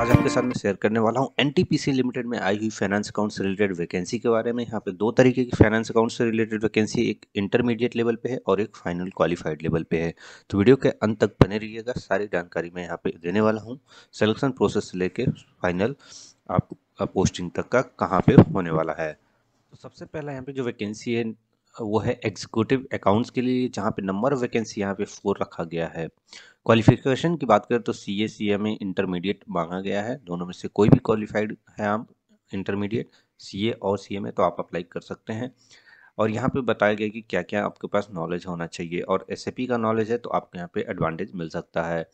आज आपके साथ मैं शेयर करने वाला हूं एनटीपीसी लिमिटेड में आई हुई फाइनेंस अकाउंट से रिलेटेड वैकेंसी के बारे में यहाँ पे दो तरीके की फाइनेंस अकाउंट से रिलेटेड वैकेंसी एक इंटरमीडिएट लेवल पे है और एक फाइनल क्वालिफाइड लेवल पे है तो वीडियो के अंत तक बने रहिएगा सारी जानकारी मैं यहाँ पे देने वाला हूँ सेलेक्शन प्रोसेस से लेकर फाइनल आप, पोस्टिंग तक का कहाँ पे होने वाला है तो सबसे पहला यहाँ पे जो वैकेंसी है वो है एग्जीक्यूटिव अकाउंट्स के लिए जहाँ पे नंबर ऑफ वैकेंसी यहाँ पे फोर रखा गया है क्वालिफिकेशन की बात करें तो सी ए सी ए इंटरमीडिएट मांगा गया है दोनों में से कोई भी क्वालिफाइड है आप इंटरमीडिएट सी ए और सी एम ए तो आप अप्लाई कर सकते हैं और यहाँ पे बताया गया कि क्या क्या आपके पास नॉलेज होना चाहिए और एस का नॉलेज है तो आपको यहाँ पे एडवांटेज मिल सकता है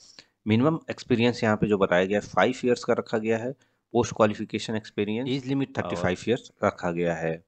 मिनिमम एक्सपीरियंस यहाँ पे जो बताया गया है फाइव ईयर्स का रखा गया है post qualification experience age limit thirty five years रखा गया है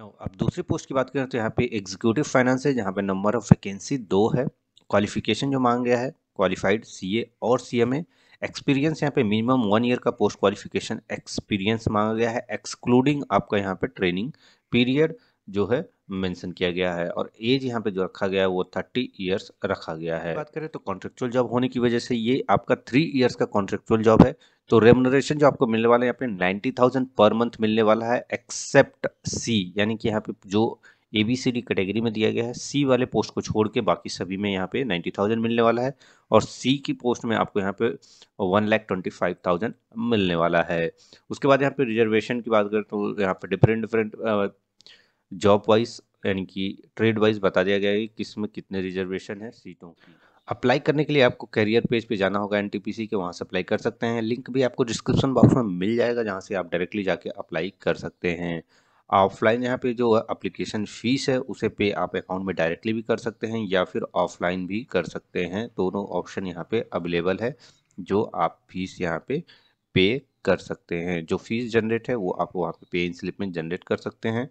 अब दूसरी पोस्ट की बात करें तो यहाँ पे एग्जीक्यूटिव फाइनेंस है जहाँ पे नंबर ऑफ वैकेंसी दो है क्वालिफिकेशन जो मांग गया है क्वालिफाइड सीए और सीएमए एक्सपीरियंस यहाँ पे मिनिमम वन ईयर का पोस्ट क्वालिफिकेशन एक्सपीरियंस मांगा गया है एक्सक्लूडिंग आपका यहाँ पे ट्रेनिंग पीरियड जो है मेंशन किया गया है और एज यहाँ पे जो रखा गया है वो थर्टी ईयर्स रखा गया है बात करें तो कॉन्ट्रेक्चुअल जॉब होने की वजह से ये आपका थ्री ईयर्स का कॉन्ट्रेक्चुअल जॉब है तो रेमोनरेशन जो आपको मिलने वाला है यहाँ पे नाइन्टी थाउजेंड पर मंथ मिलने वाला है एक्सेप्ट सी यानी कि यहाँ पे जो A B C D category में दिया गया है सी वाले पोस्ट को छोड़ के बाकी सभी में यहाँ पे नाइन्टी थाउजेंड मिलने वाला है और सी की पोस्ट में आपको यहाँ पे one lakh twenty five thousand मिलने वाला है उसके बाद यहाँ पे रिजर्वेशन की बात करें तो यहाँ पे डिफरेंट डिफरेंट जॉब वाइज यानी कि ट्रेड वाइज बता दिया गया है कि किस में कितने रिजर्वेशन है सीटों की अप्लाई करने के लिए आपको कैरियर पेज पे जाना होगा एन के वहाँ से अप्लाई कर सकते हैं लिंक भी आपको डिस्क्रिप्शन बॉक्स में मिल जाएगा जहाँ से आप डायरेक्टली जाके अप्लाई कर सकते हैं ऑफलाइन यहाँ पे जो एप्लीकेशन फ़ीस है उसे पे आप अकाउंट में डायरेक्टली भी कर सकते हैं या फिर ऑफलाइन भी कर सकते हैं दोनों ऑप्शन यहाँ पे अवेलेबल है जो आप फीस यहाँ पे पे कर सकते हैं जो फीस जनरेट है वो आप वहाँ पे पे इन स्लिप में जनरेट कर सकते हैं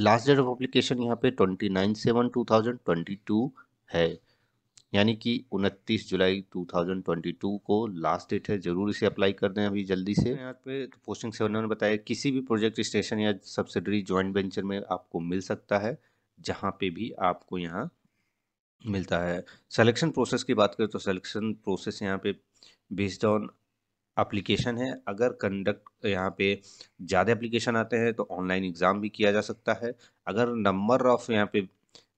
लास्ट डेट ऑफ अप्लीकेशन यहाँ पे twenty nine seven two thousand twenty two है यानी कि उनतीस जुलाई टू थाउजेंड ट्वेंटी टू को लास्ट डेट है जरूर इसे अप्लाई कर दें अभी जल्दी से यहाँ पे तो पोस्टिंग से उन्होंने बताया किसी भी प्रोजेक्ट स्टेशन या सब्सिडरी ज्वाइंट वेंचर में आपको मिल सकता है जहाँ पे भी आपको यहाँ मिलता है सेलेक्शन प्रोसेस की बात करें तो सेलेक्शन प्रोसेस यहाँ पे बेस्ड ऑन एप्लीकेशन है अगर कंडक्ट यहाँ पे ज़्यादा एप्लीकेशन आते हैं तो ऑनलाइन एग्ज़ाम भी किया जा सकता है अगर नंबर ऑफ़ यहाँ पे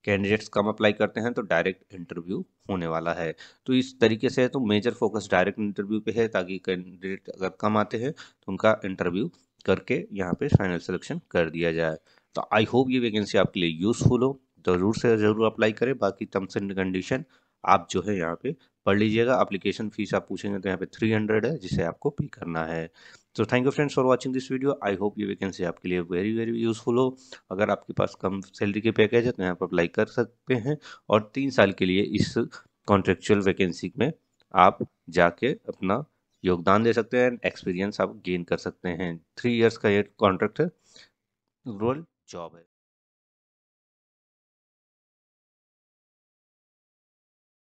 कैंडिडेट्स कम अप्लाई करते हैं तो डायरेक्ट इंटरव्यू होने वाला है तो इस तरीके से तो मेजर फोकस डायरेक्ट इंटरव्यू पे है ताकि कैंडिडेट अगर कम आते हैं तो उनका इंटरव्यू करके यहाँ पे फाइनल सिलेक्शन कर दिया जाए तो आई होप ये वैकेंसी आपके लिए यूज़फुल हो ज़रूर से ज़रूर अप्लाई करें बाकी टर्म्स एंड कंडीशन आप जो है यहाँ पर पढ़ लीजिएगा एप्लीकेशन फीस आप पूछेंगे तो यहाँ पे थ्री हंड्रेड है जिसे आपको पे करना है तो thank you friends for watching this video I hope ये वैकेंसी आपके लिए वेरी वेरी यूजफुल हो अगर आपके पास कम सैलरी के पैकेज है तो यहाँ पर अप्लाई कर सकते हैं और तीन साल के लिए इस कॉन्ट्रेक्चुअल वैकेंसी में आप जाके अपना योगदान दे सकते हैं एंड एक्सपीरियंस आप गेन कर सकते हैं थ्री ईयर्स का ये कॉन्ट्रैक्ट है रोल जॉब है